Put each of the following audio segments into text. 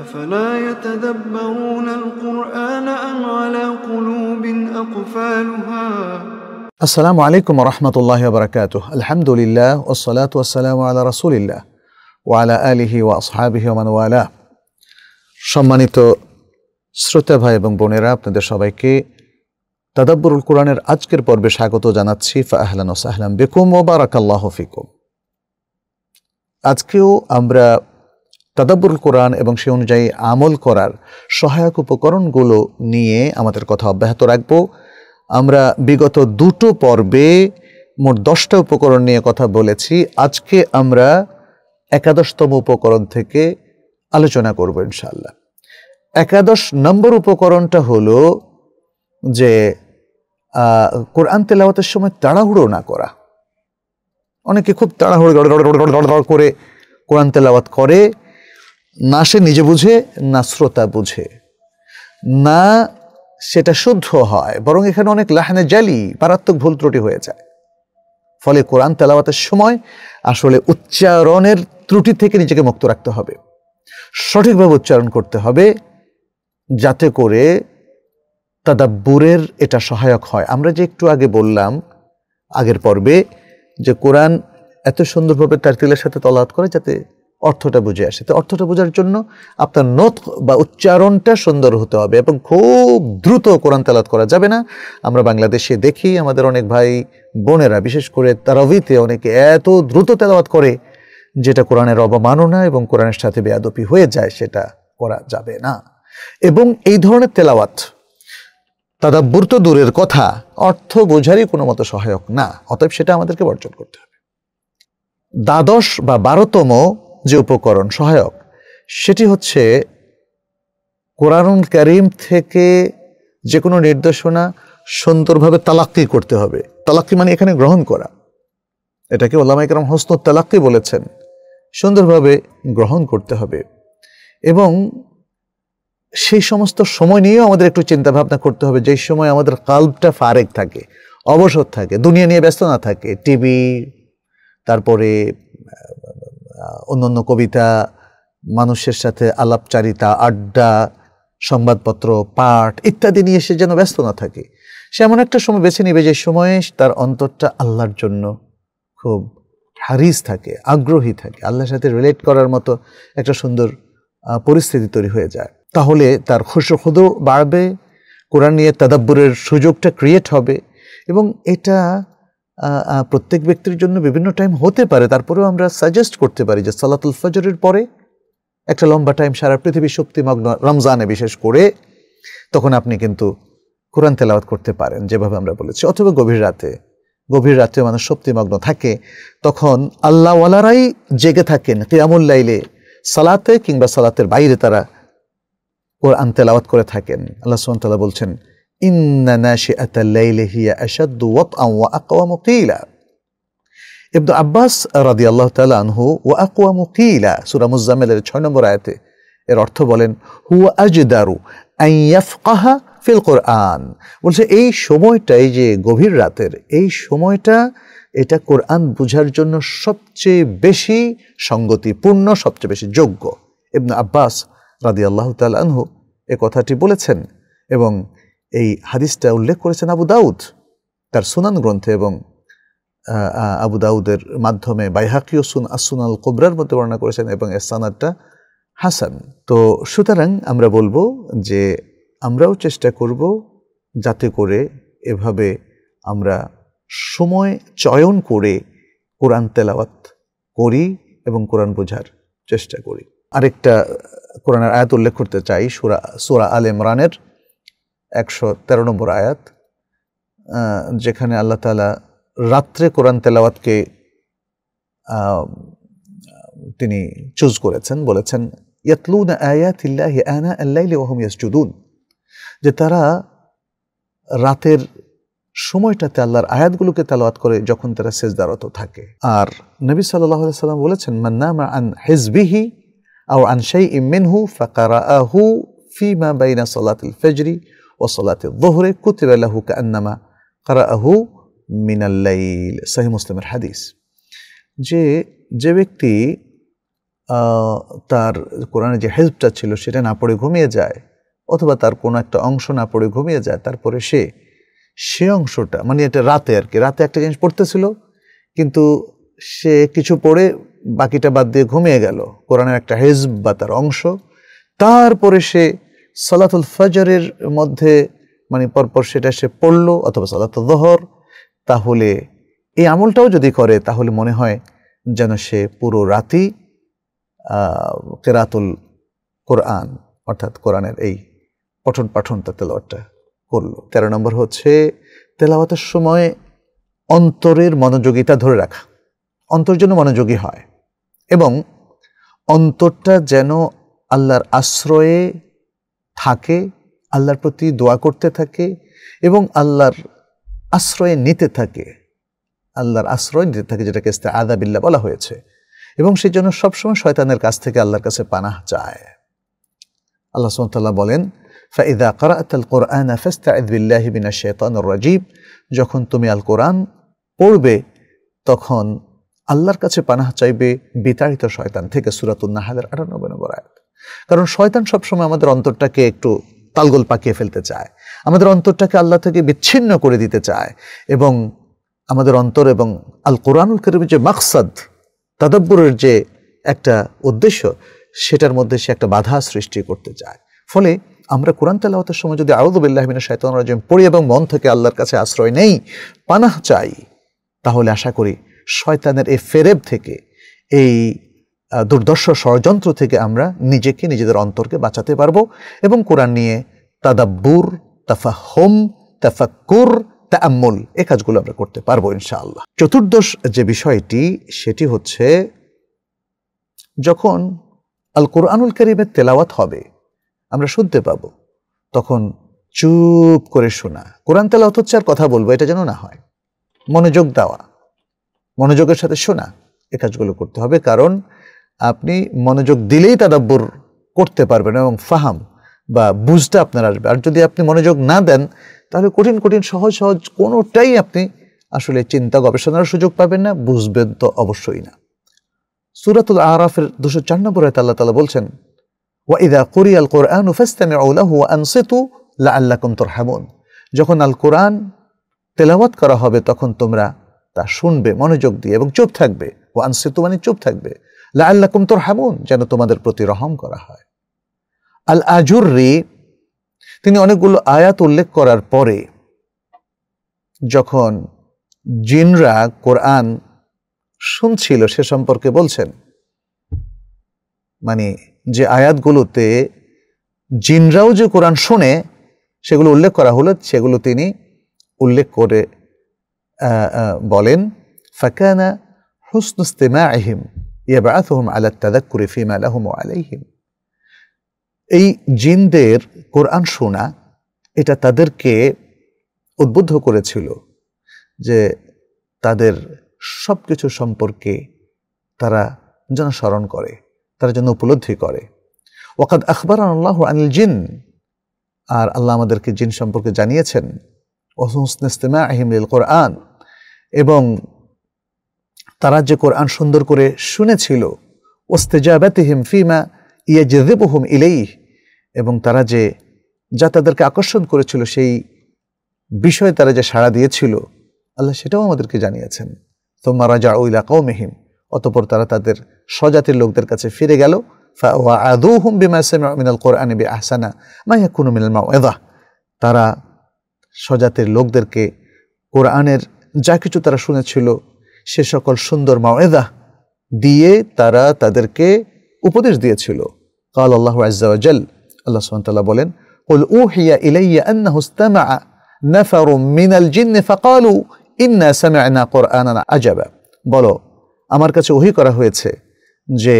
أفلا يتدبرون القرآن أم على قلوب أقفالها السلام عليكم ورحمة الله وبركاته الحمد لله والصلاة والسلام على رسول الله وعلى آله وأصحابه ومن والاه সম্মানিত শ্রোতা ভাই এবং বোনেরা আপনাদের সবাইকে তাদাব্বরুল কোরআনের আজকের পর্বে স্বাগত জানাচ্ছি ফাহলান সাহলাম বেকুম ও বারাকাল্লাহ ফিকুম আজকেও আমরা তাদাবুল কোরআন এবং সে অনুযায়ী আমল করার সহায়ক উপকরণগুলো নিয়ে আমাদের কথা অব্যাহত রাখব আমরা বিগত দুটো পর্বে মোট দশটা উপকরণ নিয়ে কথা বলেছি আজকে আমরা একাদশতম উপকরণ থেকে আলোচনা করব ইনশাল্লাহ একাদশ নম্বর উপকরণটা হলো যে কোরআন তেলাওয়াতের সময় তাড়াহুড়ো না করা অনেকে খুব তাড়াহুড়ো করে কোরআন তেলাওয়াত করে না সে নিজে বুঝে না শ্রোতা বুঝে না সেটা শুদ্ধ হয় বরং এখানে অনেক লাহানে জালি মারাত্মক ভুল ত্রুটি হয়ে যায় ফলে কোরআন তেলাওয়াতের সময় আসলে উচ্চারণের ত্রুটি থেকে নিজেকে মুক্ত রাখতে হবে সঠিকভাবে উচ্চারণ করতে হবে যাতে করে তাদাব্বুরের এটা সহায়ক হয় আমরা যে একটু আগে বললাম আগের পর্বে যে কোরআন এত সুন্দরভাবে তার তিলের সাথে তলাত করে যাতে অর্থটা বুঝে আসে তো অর্থটা বোঝার জন্য আপনার নথ বা উচ্চারণটা সুন্দর হতে হবে এবং খুব দ্রুত কোরআন তালাত করা যাবে না আমরা বাংলাদেশে দেখি আমাদের অনেক ভাই বোনেরা বিশেষ করে তারাবিতে অনেকে এত দ্রুত তেলাওয়াত করে যেটা কোরআনের অবমাননা এবং কোরআনের সাথে বেয়াদপি হয়ে যায় সেটা করা যাবে না এবং এই ধরনের তেলাওয়াত তাদাব্বুর তো দূরের কথা অর্থ বোঝারই কোনো মতো সহায়ক না অতএব সেটা আমাদেরকে বর্জন করতে হবে দ্বাদশ বা বারোতম যে উপকরণ সহায়ক সেটি হচ্ছে কোরআনুল করিম থেকে যে কোনো নির্দেশনা সুন্দরভাবে তালাক্কি করতে হবে তালাক্কি মানে এখানে গ্রহণ করা এটাকে ওলামাইকরাম হস্ত তালাক্কি বলেছেন সুন্দরভাবে গ্রহণ করতে হবে এবং সেই সমস্ত সময় নিয়েও আমাদের একটু চিন্তাভাবনা করতে হবে যেই সময় আমাদের কাল্পটা ফারেক থাকে অবসর থাকে দুনিয়া নিয়ে ব্যস্ত না থাকে টিভি তারপরে অন্যান্য কবিতা মানুষের সাথে আলাপচারিতা আড্ডা সংবাদপত্র পাঠ ইত্যাদি নিয়ে সে যেন ব্যস্ত না থাকে সে এমন একটা সময় বেছে নেবে যে সময়ে তার অন্তরটা আল্লাহর জন্য খুব হারিস থাকে আগ্রহী থাকে আল্লাহর সাথে রিলেট করার মতো একটা সুন্দর পরিস্থিতি তৈরি হয়ে যায় তাহলে তার খুশো বাড়বে কোরআন নিয়ে তাদাব্বরের সুযোগটা ক্রিয়েট হবে এবং এটা প্রত্যেক ব্যক্তির জন্য বিভিন্ন টাইম হতে পারে তারপরেও আমরা সাজেস্ট করতে পারি যে সালাতুল ফজরের পরে একটা লম্বা টাইম সারা পৃথিবী শক্তিমগ্ন রমজানে বিশেষ করে তখন আপনি কিন্তু কোরআন তেলাওয়াত করতে পারেন যেভাবে আমরা বলেছি অথবা গভীর রাতে গভীর রাতে মানুষ শক্তিমগ্ন থাকে তখন আল্লাহওয়ালারাই জেগে থাকেন কেয়ামুল লাইলে সালাতে কিংবা সালাতের বাইরে তারা কোরআন তেলাওয়াত করে থাকেন আল্লাহ সুমতাল্লাহ বলছেন ইন্না নাশিআতাল লাইলি হিয়া আশাদ্দু ওয়াতআন ওয়া আকওয়ামু কিলা ইবনু আব্বাস রাদিয়াল্লাহু তাআলা আনহু ওয়া আকওয়ামু কিলা সূরা 6 নম্বর আয়াতে এর অর্থ বলেন হুয়া আজদারু আন ইয়াফকাহা ফিল কোরআন বলছে এই সময়টা এই যে গভীর রাতের এই সময়টা এটা কোরআন বুঝার জন্য সবচেয়ে বেশি সঙ্গতিপূর্ণ সবচেয়ে বেশি যোগ্য ইবনু আব্বাস রাদি আল্লাহ তাল আনহু এ কথাটি বলেছেন এবং এই হাদিসটা উল্লেখ করেছেন আবু দাউদ তার সুনান গ্রন্থে এবং আবু দাউদের মাধ্যমে বাইহাকিও সুন আসুনাল কোবরার মধ্যে বর্ণনা করেছেন এবং এসানারটা হাসান তো সুতরাং আমরা বলবো যে আমরাও চেষ্টা করব যাতে করে এভাবে আমরা সময় চয়ন করে কোরআন তেলাওয়াত করি এবং কোরআন বোঝার চেষ্টা করি আরেকটা কোরআনের আয়াত উল্লেখ করতে চাই সুরা সুরা আল ইমরানের একশো তেরো নম্বর আয়াত যেখানে আল্লাহ তালা রাত্রে কোরআন তেলাওয়াতকে তিনি চুজ করেছেন বলেছেন ইয়াতলুন আয়াত ইল্লাহি আনা আল্লাইলি ওহম ইয়াসজুদুন যে তারা রাতের সময়টাতে আল্লাহর আয়াতগুলোকে তেলাওয়াত করে যখন তারা সেজদারত থাকে আর নবী সাল্লাহ সাল্লাম বলেছেন মা আন হেজবিহি আও আনশাই হু ফাকারা আহু মা বাইনা সাল্লাতিল ফেজরি كتب له কুতিবাল্লাহু কান্নামা من মিনাল্লাইল صحيح مسلم হাদিস যে যে ব্যক্তি তার কোরআনে যে হেল্পটা ছিল সেটা না পড়ে ঘুমিয়ে যায় অথবা তার কোনো একটা অংশ না পড়ে ঘুমিয়ে যায় তারপরে সে সে অংশটা মানে এটা রাতে আর কি রাতে একটা জিনিস পড়তেছিল কিন্তু সে কিছু পড়ে বাকিটা বাদ দিয়ে ঘুমিয়ে গেল কোরআনের একটা হেজব বা তার অংশ তারপরে সে সালাতুল ফজরের মধ্যে মানে পরপর সেটা সে পড়ল অথবা সলাতুল দহর তাহলে এই আমলটাও যদি করে তাহলে মনে হয় যেন সে পুরো রাতি কেরাতুল কোরআন অর্থাৎ কোরআনের এই পঠন পাঠনটা তেলাওয়াতটা করলো তেরো নম্বর হচ্ছে তেলাওয়াতের সময় অন্তরের মনোযোগিতা ধরে রাখা অন্তর যেন মনোযোগী হয় এবং অন্তরটা যেন আল্লাহর আশ্রয়ে থাকে আল্লাহর প্রতি দোয়া করতে থাকে এবং আল্লাহর আশ্রয়ে নিতে থাকে আল্লাহর আশ্রয় নিতে থাকে যেটাকে ইস্তে বিল্লা বলা হয়েছে এবং সেই জন্য সবসময় শয়তানের কাছ থেকে আল্লাহর কাছে পানাহ চায় আল্লাহ সুমতাল্লাহ বলেন ফাইদা করাতাল কোরআন ফেস্তা ইদবিল্লাহি বিনা শেতানুর রাজীব যখন তুমি আল কোরআন পড়বে তখন আল্লাহর কাছে পানাহ চাইবে বিতাড়িত শয়তান থেকে সুরাতুল নাহালের আটানব্বই নম্বর আয়াত কারণ শয়তান সবসময় আমাদের অন্তরটাকে একটু তালগোল পাকিয়ে ফেলতে চায় আমাদের অন্তরটাকে আল্লাহ থেকে বিচ্ছিন্ন করে দিতে চায় এবং আমাদের অন্তর এবং আল কোরআনুল করিমের যে মাকসাদ তাদব্বরের যে একটা উদ্দেশ্য সেটার মধ্যে সে একটা বাধা সৃষ্টি করতে চায় ফলে আমরা কোরআন তালাহতের সময় যদি আউদুবিল্লাহমিনা শায়তান রাজিম পড়ি এবং মন থেকে আল্লাহর কাছে আশ্রয় নেই পানাহ চাই তাহলে আশা করি শয়তানের এই ফেরেব থেকে এই দুর্দর্শ ষড়যন্ত্র থেকে আমরা নিজেকে নিজেদের অন্তরকে বাঁচাতে পারবো এবং কোরআন নিয়ে তাদাব্বুর তাফা কুর তামুল এ কাজগুলো আমরা করতে পারবো ইনশাআল্লাহ চতুর্দশ যে বিষয়টি সেটি হচ্ছে যখন আল কোরআনুল করিমের তেলাওয়াত হবে আমরা শুনতে পাবো তখন চুপ করে শোনা কোরআন তেলাওয়াত হচ্ছে আর কথা বলবো এটা যেন না হয় মনোযোগ দেওয়া মনোযোগের সাথে শোনা এ কাজগুলো করতে হবে কারণ আপনি মনোযোগ দিলেই তাদাব্বর করতে পারবেন এবং ফাহাম বা বুঝতে আপনার আসবে আর যদি আপনি মনোযোগ না দেন তাহলে কঠিন কঠিন সহজ সহজ কোনোটাই আপনি আসলে চিন্তা গবেষণার সুযোগ পাবেন না বুঝবেন তো অবশ্যই না সুরাতুল আরাফের দুশো চার নম্বর আল্লাহ তালা বলছেন ওয়াইদা কোরি আল কোরআন উফেস্তামে ওলাহু আনসেতু লা আল্লাহ কুন্তর হামুন যখন আল কোরআন তেলাওয়াত করা হবে তখন তোমরা তা শুনবে মনোযোগ দিয়ে এবং চুপ থাকবে ও আনসেতু মানে চুপ থাকবে লা তোর হামুন যেন তোমাদের প্রতি রহম করা হয় আল আজুর রে তিনি অনেকগুলো আয়াত উল্লেখ করার পরে যখন জিনরা কোরআন শুনছিল সে সম্পর্কে বলছেন মানে যে আয়াতগুলোতে জিনরাও যে কোরআন শুনে সেগুলো উল্লেখ করা হলো সেগুলো তিনি উল্লেখ করে বলেন ফাকানা হুসনুস্তেমা আহিম ইয়াবাথহম আল্লাহ তাদাক্কুরে ফিমা আলাহম আলাইহিম এই জিনদের কোরআন শোনা এটা তাদেরকে উদ্বুদ্ধ করেছিল যে তাদের সব কিছু সম্পর্কে তারা যেন স্মরণ করে তারা যেন উপলব্ধি করে ওকাদ আখবর আল্লাহ আনিল জিন আর আল্লাহ আমাদেরকে জিন সম্পর্কে জানিয়েছেন ওসুসনেস্তেমা আহিমুল কোরআন এবং তারা যে কোরআন সুন্দর করে শুনেছিল ওস্তেজাবাতিহিম ফিমা ইয়াজেদেবহুম ইলেই এবং তারা যে যা তাদেরকে আকর্ষণ করেছিল সেই বিষয়ে তারা যে সাড়া দিয়েছিল আল্লাহ সেটাও আমাদেরকে জানিয়েছেন তো মারাজা উইলা কৌমেহিম অতপর তারা তাদের স্বজাতির লোকদের কাছে ফিরে গেল মিনাল কোরআন মাইয়া তারা স্বজাতির লোকদেরকে কোরআনের যা কিছু তারা শুনেছিল সে সকল সুন্দর মাওয়েদা দিয়ে তারা তাদেরকে উপদেশ দিয়েছিল কাল আল্লাহ আজাল আল্লাহ সুমতাল্লাহ বলেন قل أوحي إلي أنه استمع نفر من الجن فقالوا إنا سمعنا قرآنا عجبا বলো আমার কাছে ওহি করা হয়েছে যে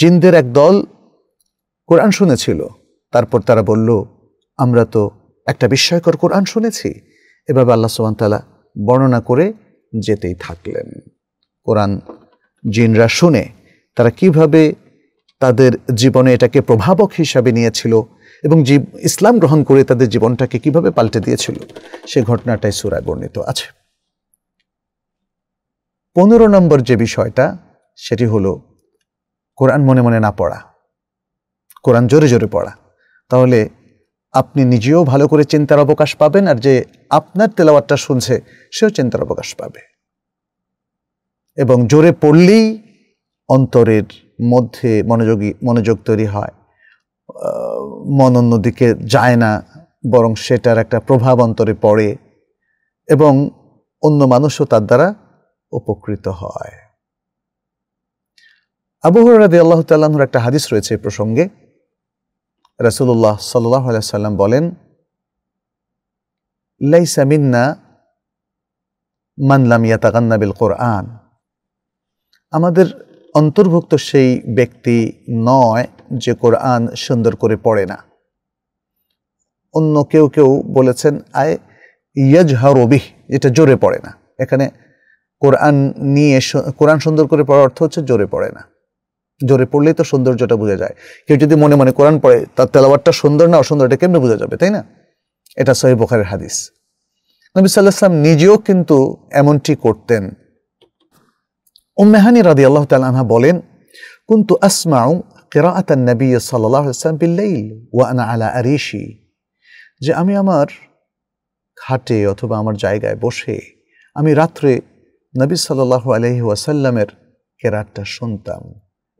জিনদের এক দল কোরআন শুনেছিল তারপর তারা বলল আমরা তো একটা বিস্ময়কর কোরআন শুনেছি এভাবে আল্লাহ সোহানতালা বর্ণনা করে যেতেই থাকলেন কোরআন জিনরা শুনে তারা কিভাবে তাদের জীবনে এটাকে প্রভাবক হিসাবে নিয়েছিল এবং জীব ইসলাম গ্রহণ করে তাদের জীবনটাকে কিভাবে পাল্টে দিয়েছিল সে ঘটনাটাই সুরায় বর্ণিত আছে পনেরো নম্বর যে বিষয়টা সেটি হল কোরআন মনে মনে না পড়া কোরআন জোরে জোরে পড়া তাহলে আপনি নিজেও ভালো করে চিন্তার অবকাশ পাবেন আর যে আপনার তেলাওয়াতটা শুনছে সেও চিন্তার অবকাশ পাবে এবং জোরে পড়লেই অন্তরের মধ্যে মনোযোগী মনোযোগ তৈরি হয় মন অন্যদিকে যায় না বরং সেটার একটা প্রভাব অন্তরে পড়ে এবং অন্য মানুষও তার দ্বারা উপকৃত হয় আবু হরাদি আল্লাহ তাল্লাহর একটা হাদিস রয়েছে প্রসঙ্গে রসুল্লাহ সাল্লাহ সাল্লাম বলেন লাইসা মিন্না মানলাম ইয়াতাকান্না বিল কোরআন আমাদের অন্তর্ভুক্ত সেই ব্যক্তি নয় যে কোরআন সুন্দর করে পড়ে না অন্য কেউ কেউ বলেছেন আয় ইয়াজহারবিহ এটা জোরে পড়ে না এখানে কোরআন নিয়ে কোরআন সুন্দর করে পড়ার অর্থ হচ্ছে জোরে পড়ে না জোরে পড়লেই তো সৌন্দর্যটা বোঝা যায় কেউ যদি মনে মনে কোরআন পড়ে তার তেলাওয়াতটা সুন্দর না অসুন্দর এটা কেমনে বোঝা যাবে তাই না এটা সহি বোখারের হাদিস নবী সাল্লাহ নিজেও কিন্তু এমনটি করতেন উম্মেহানি রাদি আল্লাহ তালহা বলেন কুন্তু আসমাউ কেরাআত নবী সাল্লাহ সাল্লাম বিল্লাইল ওয়ানা আলা আরিশি যে আমি আমার খাটে অথবা আমার জায়গায় বসে আমি রাত্রে নবী সাল্লাহ আলহি ওয়াসাল্লামের কেরাতটা শুনতাম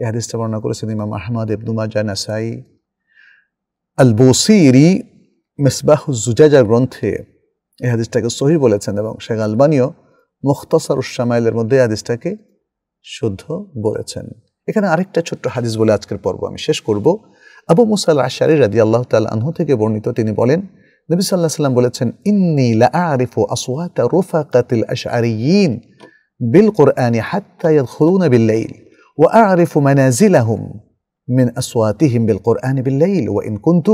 এ হাদিসটা বর্ণনা করেছেন ইমাম আহমদ ইবনুমাজা নাসাই আল বসিরি মিসবাহুজুজাজার গ্রন্থে এই হাদিসটাকে সহি বলেছেন এবং শেখ আলবানিও মুখতসার উসামাইলের মধ্যে এই হাদিসটাকে শুদ্ধ বলেছেন এখানে আরেকটা ছোট্ট হাদিস বলে আজকের পর্ব আমি শেষ করব আবু মুসাল আশারি রাজি আল্লাহ তাল আনহু থেকে বর্ণিত তিনি বলেন নবী সাল্লাহ সাল্লাম বলেছেন ইন্নি লাআরিফু আসওয়াতা রুফাকাতিল আশআরিয়িন বিল কোরআনি হাত্তা ইয়াদখুলুনা বিল লাইল وأعرف منازلهم من أصواتهم بالقرآن بالليل وإن كنت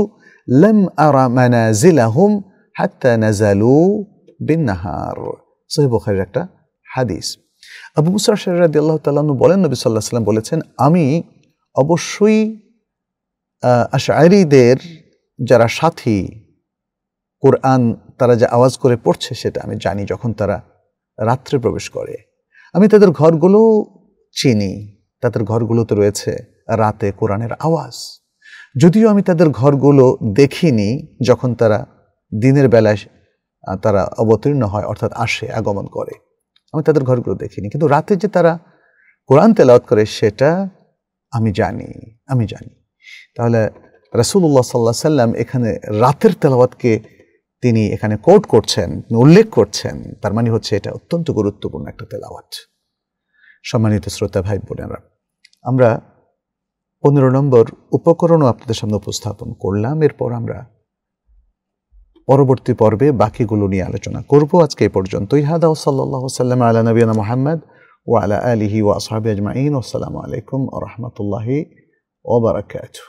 لم أرى منازلهم حتى نزلوا بالنهار صحيح بخاري একটা হাদিস আবু শাহ শররাদি আল্লাহ তালানু বলেন নবী সাল্লাহ সাল্লাম বলেছেন আমি অবশ্যই আশায়রিদের যারা সাথী কোরআন তারা যে আওয়াজ করে পড়ছে সেটা আমি জানি যখন তারা রাত্রে প্রবেশ করে আমি তাদের ঘরগুলো চিনি তাদের ঘরগুলোতে রয়েছে রাতে কোরআনের আওয়াজ যদিও আমি তাদের ঘরগুলো দেখিনি যখন তারা দিনের বেলায় তারা অবতীর্ণ হয় অর্থাৎ আসে আগমন করে আমি তাদের ঘরগুলো দেখিনি কিন্তু রাতে যে তারা কোরআন তেলাওয়াত করে সেটা আমি জানি আমি জানি তাহলে রাসুল্লাহ সাল্লাহ সাল্লাম এখানে রাতের তেলাওয়াতকে তিনি এখানে কোট করছেন উল্লেখ করছেন তার মানে হচ্ছে এটা অত্যন্ত গুরুত্বপূর্ণ একটা তেলাওয়াত সম্মানিত শ্রোতা ভাই বোনেরা আমরা পনেরো নম্বর উপকরণও আপনাদের সামনে উপস্থাপন করলাম এরপর আমরা পরবর্তী পর্বে বাকিগুলো নিয়ে আলোচনা করব আজকে এ পর্যন্ত ইহাদা ও সাল্লাহ সাল্লাম আলা নবীনা মোহাম্মদ ও আলহি আলিহি ও আজমাইন আসসালামু আলাইকুম ও রহমতুল্লাহি ওবরাকাতু